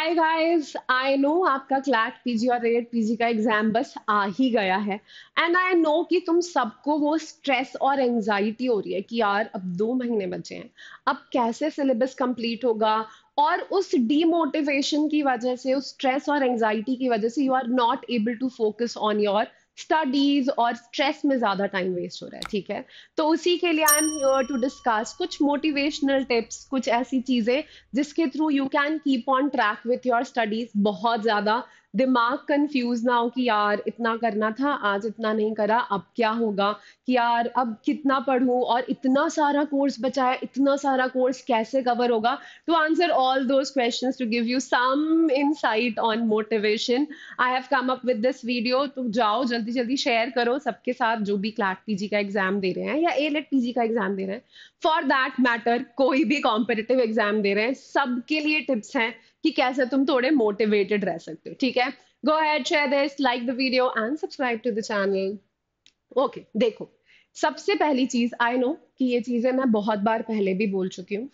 hi guys I know आपका CLAT PG और रेड पीजी का एग्जाम बस आ ही गया है एंड आई नो कि तुम सबको वो स्ट्रेस और एंजाइटी हो रही है कि यार अब दो महीने बचे हैं अब कैसे सिलेबस कंप्लीट होगा और उस डीमोटिवेशन की वजह से उस स्ट्रेस और एंजाइटी की वजह से you are not able to focus on your studies और स्ट्रेस में ज्यादा टाइम वेस्ट हो रहा है ठीक है तो उसी के लिए I am here to discuss कुछ मोटिवेशनल टिप्स कुछ ऐसी चीजें जिसके through you can keep on track with your studies बहुत ज्यादा दिमाग कंफ्यूज ना हो कि यार इतना करना था आज इतना नहीं करा अब क्या होगा कि यार अब कितना पढ़ूं और इतना सारा कोर्स बचाया इतना सारा कोर्स कैसे कवर होगा to answer all those question to give you some insight on motivation I have come up with this video तो जाओ जल्दी जल्दी शेयर करो सबके साथ जो भी क्लाट पी का एग्जाम दे रहे हैं या ए लेट पीजी का एग्जाम दे रहे हैं फॉर दैट मैटर कोई भी कॉम्पिटेटिव एग्जाम दे रहे हैं सबके लिए टिप्स हैं कि कैसे तुम थोड़े मोटिवेटेड रह सकते हो ठीक है go ahead share this like the video and subscribe to the channel okay देखो सबसे पहली चीज आई नो कि ये चीजें मैं बहुत बार पहले भी बोल चुकी हूँ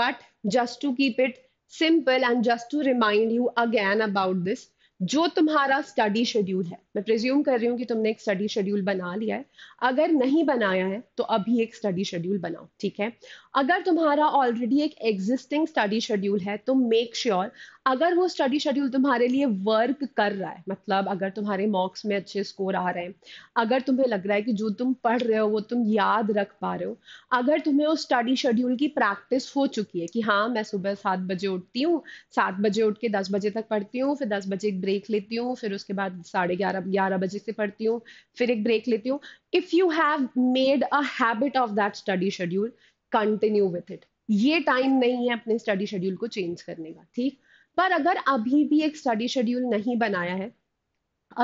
but just to keep it simple and just to remind you again about this जो तुम्हारा स्टडी शेड्यूल है मैं प्रिज्यूम कर रही हूँ कि तुमने एक स्टडी शेड्यूल बना लिया है अगर नहीं बनाया है तो अभी एक स्टडी शेड्यूल बनाओ ठीक है अगर तुम्हारा ऑलरेडी एक एग्जिस्टिंग स्टडी शेड्यूल है तो मेक श्योर sure, अगर वो स्टडी शेड्यूल तुम्हारे लिए वर्क कर रहा है मतलब अगर तुम्हारे मॉक्स में अच्छे स्कोर आ रहे हैं अगर तुम्हें लग रहा है कि जो तुम पढ़ रहे हो वो तुम याद रख पा रहे हो अगर तुम्हें उस स्टडी शेड्यूल की प्रैक्टिस हो चुकी है कि हाँ मैं सुबह सात बजे उठती हूँ सात बजे उठ के दस बजे तक पढ़ती हूँ फिर दस बजे एक ब्रेक लेती हूँ फिर उसके बाद साढ़े ग्यारह ग्यारह बजे से पढ़ती हूँ फिर एक ब्रेक लेती हूँ if you have made a habit of that study schedule continue with it ये टाइम नहीं है अपने स्टडी शेड्यूल को चेंज करने का ठीक पर अगर अभी भी एक स्टडी शेड्यूल नहीं बनाया है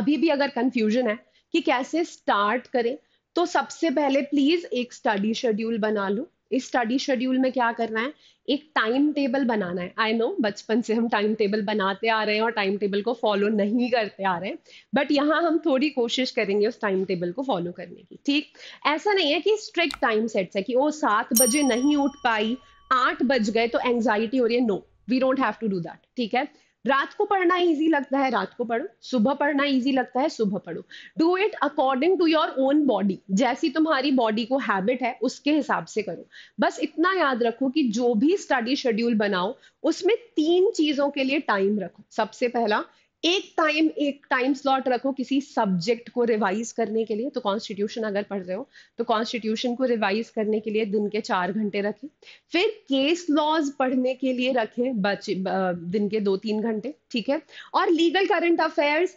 अभी भी अगर कंफ्यूजन है कि कैसे स्टार्ट करें तो सबसे पहले प्लीज एक स्टडी शेड्यूल बना लो इस स्टडी शेड्यूल में क्या करना है एक टाइम टेबल बनाना है आई नो बचपन से हम टाइम टेबल बनाते आ रहे हैं और टाइम टेबल को फॉलो नहीं करते आ रहे हैं बट यहाँ हम थोड़ी कोशिश करेंगे उस टाइम टेबल को फॉलो करने की ठीक ऐसा नहीं है कि स्ट्रिक्ट टाइम सेट्स है कि वो सात बजे नहीं उठ पाई आठ बज गए तो एंग्जाइटी हो रही है no we don't have to do that ठीक है रात को पढ़ना इजी लगता है रात को पढ़ो सुबह पढ़ना इजी लगता है सुबह पढ़ो do it according to your own body जैसी तुम्हारी बॉडी को हैबिट है उसके हिसाब से करो बस इतना याद रखो कि जो भी स्टडी शेड्यूल बनाओ उसमें तीन चीजों के लिए टाइम रखो सबसे पहला एक टाइम एक टाइम स्लॉट रखो किसी सब्जेक्ट को रिवाइज करने के लिए तो कॉन्स्टिट्यूशन अगर पढ़ रहे हो तो कॉन्स्टिट्यूशन को रिवाइज करने के लिए दिन के चार घंटे रखें फिर केस लॉज पढ़ने के लिए रखें बचे दिन के दो तीन घंटे ठीक है और लीगल करंट अफेयर्स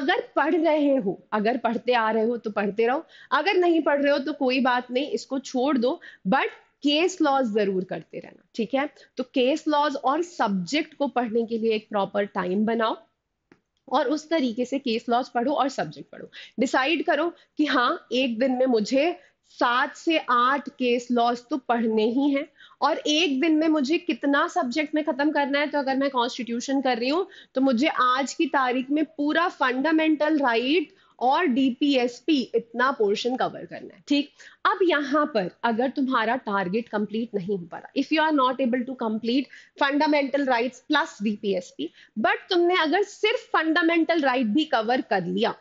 अगर पढ़ रहे हो अगर पढ़ते आ रहे हो तो पढ़ते रहो अगर नहीं पढ़ रहे हो तो कोई बात नहीं इसको छोड़ दो बट केस लॉज जरूर करते रहना ठीक है तो केस लॉज और सब्जेक्ट को पढ़ने के लिए एक प्रॉपर टाइम बनाओ और उस तरीके से केस लॉज पढ़ो और सब्जेक्ट पढ़ो डिसाइड करो कि हाँ एक दिन में मुझे सात से आठ केस लॉज तो पढ़ने ही हैं और एक दिन में मुझे कितना सब्जेक्ट में खत्म करना है तो अगर मैं कॉन्स्टिट्यूशन कर रही हूँ तो मुझे आज की तारीख में पूरा फंडामेंटल राइट right और डीपीएसपी इतना पोर्शन कवर करना है ठीक अब यहां पर अगर तुम्हारा टारगेट कंप्लीट नहीं हो पा रहा if you are not able to complete fundamental rights plus DPSP but तुमने अगर सिर्फ फंडामेंटल राइट right भी कवर कर लिया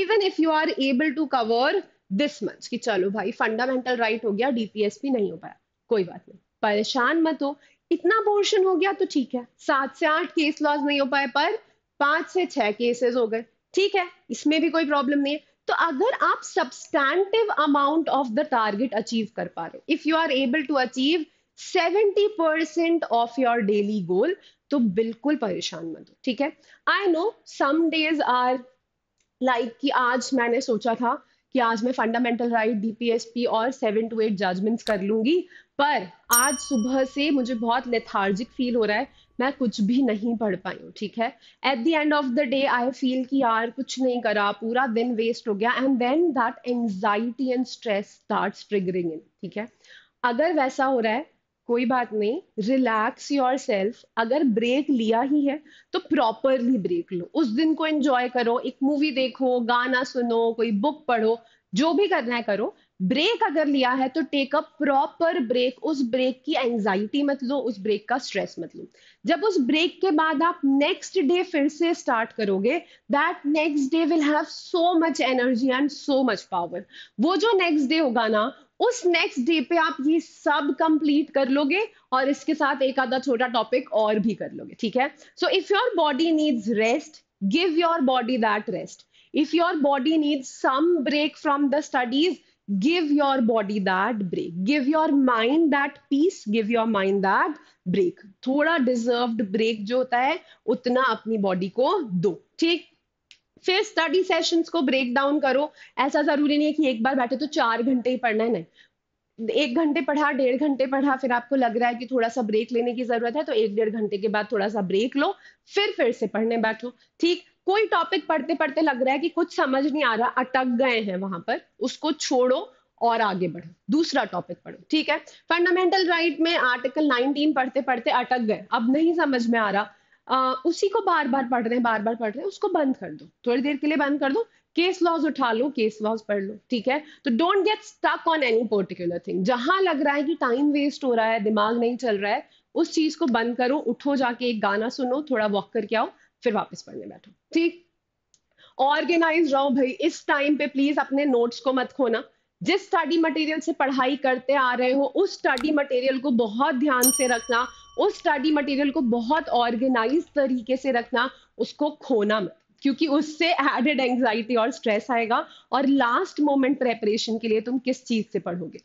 even if you are able to cover this month कि चलो भाई फंडामेंटल राइट right हो गया डीपीएसपी नहीं हो पाया कोई बात नहीं परेशान मत हो इतना पोर्शन हो गया तो ठीक है सात से आठ केस लॉज नहीं हो पाए पर पांच से छह केसेस हो गए ठीक है इसमें भी कोई प्रॉब्लम नहीं है तो अगर आप substantive amount of the target achieve कर पा रहे हो if you are able to achieve 70 percent of your daily goal तो बिल्कुल परेशान मत हो ठीक है I know some days are like कि आज मैंने सोचा था कि आज मैं फंडामेंटल राइट डीपीएसपी और सेवन टू एट जजमेंट्स कर लूंगी पर आज सुबह से मुझे बहुत लेथार्जिक फील हो रहा है मैं कुछ भी नहीं पढ़ पाई हूँ ठीक है at the end of the day I feel कि यार कुछ नहीं करा पूरा दिन वेस्ट हो गया and then that anxiety and stress start triggering in ठीक है अगर वैसा हो रहा है कोई बात नहीं रिलैक्स योर सेल्फ अगर ब्रेक लिया ही है तो प्रॉपरली ब्रेक लो उस दिन को एंजॉय करो एक मूवी देखो गाना सुनो कोई बुक पढ़ो जो भी करना है करो ब्रेक अगर लिया है तो टेक अ प्रॉपर ब्रेक उस ब्रेक की एंजाइटी मत लो उस ब्रेक का स्ट्रेस मत लो जब उस ब्रेक के बाद आप नेक्स्ट डे फिर से स्टार्ट करोगे that next day will have so much energy and so much power वो जो नेक्स्ट डे होगा ना उस नेक्स्ट डे पे आप ये सब कंप्लीट कर लोगे और इसके साथ एक आधा छोटा टॉपिक और भी कर लोगे ठीक है so if your body needs rest give your body that rest if your body needs some break from the studies give your body that break give your mind that peace give your mind that break थोड़ा deserve break जो होता है उतना अपनी body को दो ठीक फिर स्टडी सेशंस को ब्रेक डाउन करो ऐसा जरूरी नहीं है कि एक बार बैठे तो चार घंटे ही पढ़ना है नहीं एक घंटे पढ़ा डेढ़ घंटे पढ़ा फिर आपको लग रहा है कि थोड़ा सा ब्रेक लेने की जरूरत है तो एक डेढ़ घंटे के बाद थोड़ा सा ब्रेक लो फिर फिर से पढ़ने बैठो ठीक कोई टॉपिक पढ़ते पढ़ते लग रहा है कि कुछ समझ नहीं आ रहा अटक गए हैं वहां पर उसको छोड़ो और आगे बढ़ो दूसरा टॉपिक पढ़ो ठीक है फंडामेंटल राइट right में आर्टिकल 19 पढ़ते पढ़ते अटक गए अब नहीं समझ में आ रहा आ, उसी को बार बार पढ़ रहे हैं बार बार पढ़ रहे हैं उसको बंद कर दो थोड़ी देर के लिए बंद कर दो केस लॉज उठा लो केस लॉज पढ़ लो ठीक है तो don't get stuck on any particular thing जहां लग रहा है कि टाइम वेस्ट हो रहा है दिमाग नहीं चल रहा है उस चीज को बंद करो उठो जाके एक गाना सुनो थोड़ा वॉक करके आओ फिर वापस पढ़ने बैठो ठीक ऑर्गेनाइज रहो भाई इस टाइम पे प्लीज अपने नोट्स को मत खोना जिस स्टडी मटेरियल से पढ़ाई करते आ रहे हो उस स्टडी मटेरियल को बहुत ध्यान से रखना उस स्टडी मटेरियल को बहुत ऑर्गेनाइज तरीके से रखना उसको खोना मत क्योंकि उससे एडेड एंग्जाइटी और स्ट्रेस आएगा और लास्ट मोमेंट प्रेपरेशन के लिए तुम किस चीज से पढ़ोगे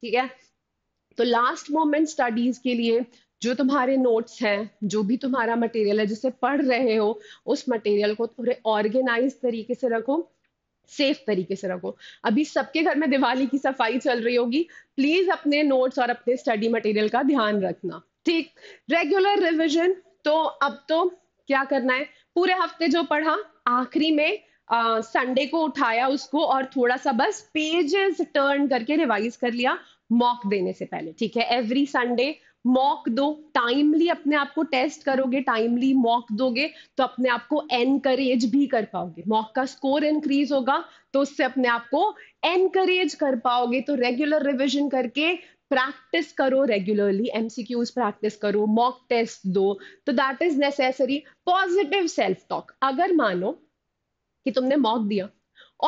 ठीक है तो लास्ट मोमेंट स्टडीज के लिए जो तुम्हारे नोट्स हैं जो भी तुम्हारा मटेरियल है जिसे पढ़ रहे हो उस मटेरियल को थोड़े ऑर्गेनाइज तरीके से रखो सेफ तरीके से रखो अभी सबके घर में दिवाली की सफाई चल रही होगी प्लीज अपने नोट्स और अपने स्टडी मटेरियल का ध्यान रखना ठीक रेगुलर रिविजन तो अब तो क्या करना है पूरे हफ्ते जो पढ़ा आखिरी में संडे को उठाया उसको और थोड़ा सा बस पेजेस टर्न करके रिवाइज कर लिया मॉक देने से पहले ठीक है एवरी संडे मॉक दो टाइमली अपने आप को टेस्ट करोगे टाइमली मॉक दोगे तो अपने आप को एनकरेज भी कर पाओगे मॉक का स्कोर इंक्रीज होगा तो उससे अपने आप को एनकरेज कर पाओगे तो रेगुलर रिविजन करके प्रैक्टिस करो रेगुलरली एमसीक्यूज प्रैक्टिस करो मॉक टेस्ट दो तो that is necessary positive self talk अगर मानो कि तुमने मॉक दिया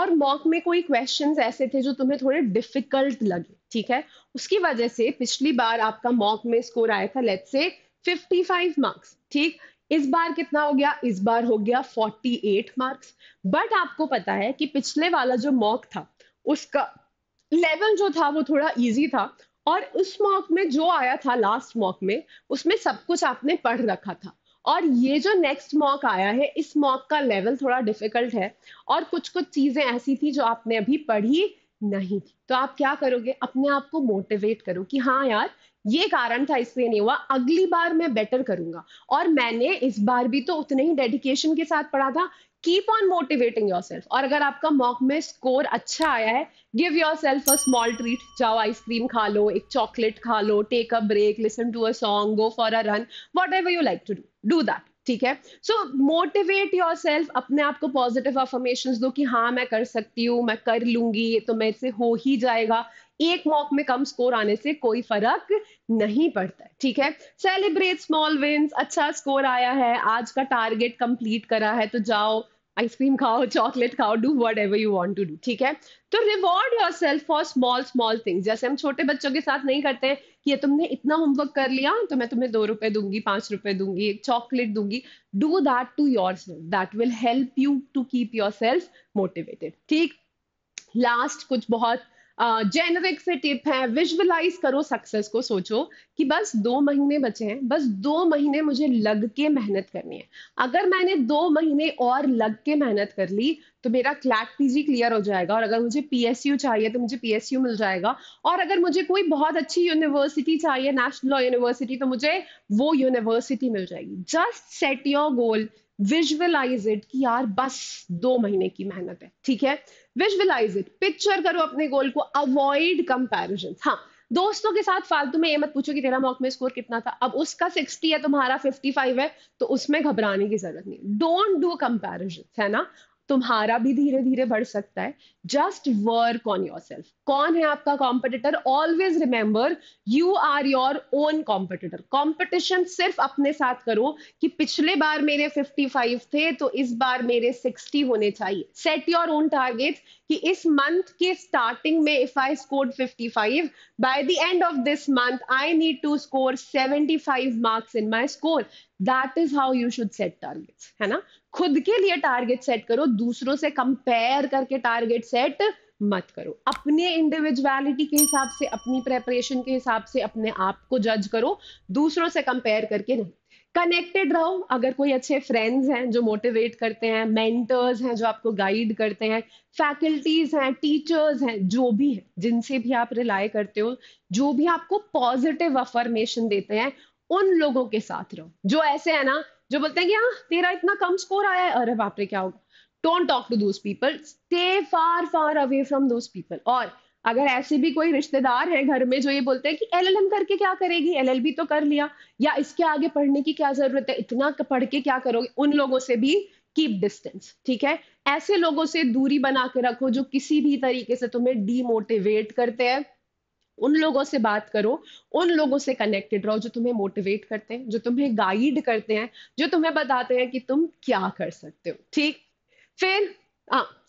और मॉक में कोई क्वेश्चंस ऐसे थे जो तुम्हें थोड़े डिफिकल्ट लगे ठीक है उसकी वजह से पिछली बार आपका मॉक में स्कोर आया था लेट से 55 मार्क्स ठीक इस बार कितना हो गया इस बार हो गया 48 मार्क्स बट आपको पता है कि पिछले वाला जो मॉक था उसका लेवल जो था वो थोड़ा इजी था और उस मॉक में जो आया था लास्ट मॉक में उसमें सब कुछ आपने पढ़ रखा था और ये जो नेक्स्ट मॉक आया है इस मॉक का लेवल थोड़ा डिफिकल्ट है और कुछ कुछ चीजें ऐसी थी जो आपने अभी पढ़ी नहीं थी तो आप क्या करोगे अपने आप को मोटिवेट करो कि हाँ यार ये कारण था इसलिए नहीं हुआ अगली बार मैं बेटर करूंगा और मैंने इस बार भी तो उतने ही डेडिकेशन के साथ पढ़ा था keep on motivating yourself और अगर आपका मॉक में स्कोर अच्छा आया है give yourself a small treat जाओ आइसक्रीम खा लो एक चॉकलेट खा लो take a break listen to a song go for a run whatever you like to do do that ठीक है सो मोटिवेट योर सेल्फ अपने आप को पॉजिटिव अफर्मेशन दो कि हाँ मैं कर सकती हूँ मैं कर लूंगी ये तो मेरे से हो ही जाएगा एक मॉक में कम स्कोर आने से कोई फर्क नहीं पड़ता ठीक है सेलिब्रेट स्मॉल विन्स अच्छा स्कोर आया है आज का टारगेट कंप्लीट करा है तो जाओ आइसक्रीम खाओ चॉकलेट खाओ do whatever you want to do ठीक है तो reward yourself for small small things जैसे हम छोटे बच्चों के साथ नहीं करते हैं कि ये तुमने इतना होमवर्क कर लिया तो मैं तुम्हें दो रुपए दूंगी पांच रुपए दूंगी एक चॉकलेट दूंगी do that to yourself that will help you to keep yourself motivated ठीक लास्ट कुछ बहुत जेनरिक से टिप है विजुअलाइज करो सक्सेस को सोचो कि बस दो महीने बचे हैं बस दो महीने मुझे लग के मेहनत करनी है अगर मैंने दो महीने और लग के मेहनत कर ली तो मेरा क्लैट पीजी क्लियर हो जाएगा और अगर मुझे पीएसयू चाहिए तो मुझे पीएसयू मिल जाएगा और अगर मुझे कोई बहुत अच्छी यूनिवर्सिटी चाहिए नेशनल लॉ यूनिवर्सिटी तो मुझे वो यूनिवर्सिटी मिल जाएगी just set your goal visualise it कि यार बस दो महीने की मेहनत है ठीक है विजुअलाइज इट पिक्चर करो अपने गोल को अवॉइड कंपेरिजन हाँ दोस्तों के साथ फालतू में ये मत पूछो कि तेरा मॉक में स्कोर कितना था अब उसका 60 है तुम्हारा 55 है तो उसमें घबराने की जरूरत नहीं डोंट डू कंपेरिजन है ना तुम्हारा भी धीरे धीरे बढ़ सकता है just work on yourself कौन है आपका competitor always remember you are your own competitor competition सिर्फ अपने साथ करो कि पिछले बार मेरे 55 थे तो इस बार मेरे 60 होने चाहिए सेट योर ओन टारगेट कि इस मंथ के स्टार्टिंग में if I score 55 by the end of this month I need to score 75 marks in my score that is how you should set targets है ना खुद के लिए टारगेट सेट करो दूसरों से कंपेयर करके टारगेट सेट मत करो अपने इंडिविजुअलिटी के हिसाब से अपनी प्रेपरेशन के हिसाब से अपने आप को जज करो दूसरों से कंपेयर करके नहीं कनेक्टेड रहो अगर कोई अच्छे फ्रेंड्स हैं जो मोटिवेट करते हैं मेंटर्स हैं जो आपको गाइड करते हैं फैकल्टीज हैं टीचर्स हैं जो भी है जिनसे भी आप रिलाय करते हो जो भी आपको पॉजिटिव अफर्मेशन देते हैं उन लोगों के साथ रहो जो ऐसे है ना जो बोलते हैं कि हाँ तेरा इतना कम स्कोर आया है अरे बाप रे क्या होगा don't talk to those people stay far far away from those people और अगर ऐसे भी कोई रिश्तेदार है घर में जो ये बोलते हैं कि एल करके क्या करेगी एल तो कर लिया या इसके आगे पढ़ने की क्या जरूरत है इतना पढ़ के क्या करोगे उन लोगों से भी कीप डिस्टेंस ठीक है ऐसे लोगों से दूरी बना के रखो जो किसी भी तरीके से तुम्हें डीमोटिवेट करते हैं उन लोगों से बात करो उन लोगों से कनेक्टेड रहो जो तुम्हें मोटिवेट करते हैं जो तुम्हें गाइड करते हैं जो तुम्हें बताते हैं कि तुम क्या कर सकते हो ठीक फिर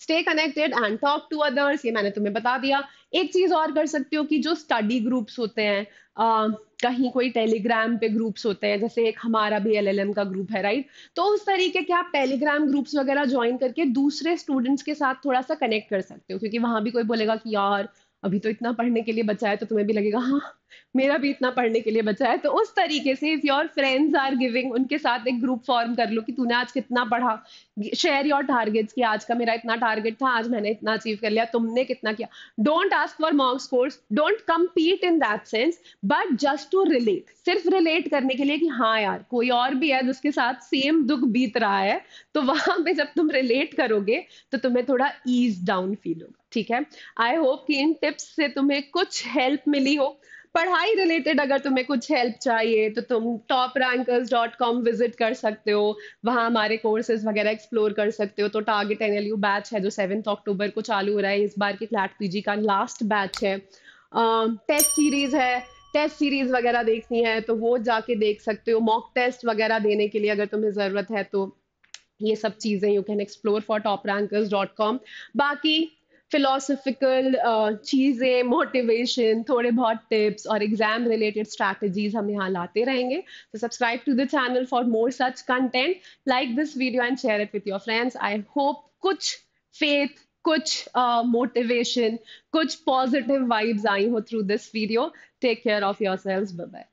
stay connected and talk to others ये मैंने तुम्हें बता दिया एक चीज और कर सकते हो कि जो स्टडी ग्रुप्स होते हैं कहीं कोई टेलीग्राम पे ग्रुप्स होते हैं जैसे एक हमारा भी एलएलएम का ग्रुप है राइट तो उस तरीके के आप टेलीग्राम ग्रुप्स वगैरह ज्वाइन करके दूसरे स्टूडेंट्स के साथ थोड़ा सा कनेक्ट कर सकते हो क्योंकि वहां भी कोई बोलेगा कि यार अभी तो इतना पढ़ने के लिए बचा है तो तुम्हें भी लगेगा हाँ मेरा भी इतना पढ़ने के लिए बचा है तो उस तरीके से if your friends are giving उनके साथ एक ग्रुप फॉर्म कर लो कि तूने आज कितना पढ़ा शेयर योर टारगेट्स कि आज का मेरा इतना टारगेट था आज मैंने इतना अचीव कर लिया तुमने कितना किया don't ask for mock scores don't compete in that sense but just to relate सिर्फ रिलेट करने के लिए कि हाँ यार कोई और भी है जिसके साथ सेम दुख बीत रहा है तो वहां पे जब तुम रिलेट करोगे तो तुम्हें थोड़ा ईज डाउन फील होगा ठीक है आई होप कि इन टिप्स से तुम्हें कुछ हेल्प मिली हो पढ़ाई रिलेटेड अगर तुम्हें कुछ हेल्प चाहिए तो तुम top rankers dot com visit कर सकते हो वहाँ हमारे कोर्सेज वगैरह एक्सप्लोर कर सकते हो तो टारगेट एन बैच है जो सेवन्थ अक्टूबर को चालू हो रहा है इस बार की क्लैट पीजी का लास्ट बैच है टेस्ट सीरीज है टेस्ट सीरीज वगैरह देखनी है तो वो जाके देख सकते हो मॉक टेस्ट वगैरह देने के लिए अगर तुम्हें ज़रूरत है तो ये सब चीज़ें you can explore for top rankers dot com बाकी फिलोसफिकल चीज़ें मोटिवेशन थोड़े बहुत टिप्स और एग्जाम रिलेटेड स्ट्रैटेजीज हम यहाँ लाते रहेंगे तो subscribe to the channel for more such content like this video and share it with your friends I hope कुछ फेथ कुछ मोटिवेशन uh, कुछ positive vibes I hope through this video take care of yourselves bye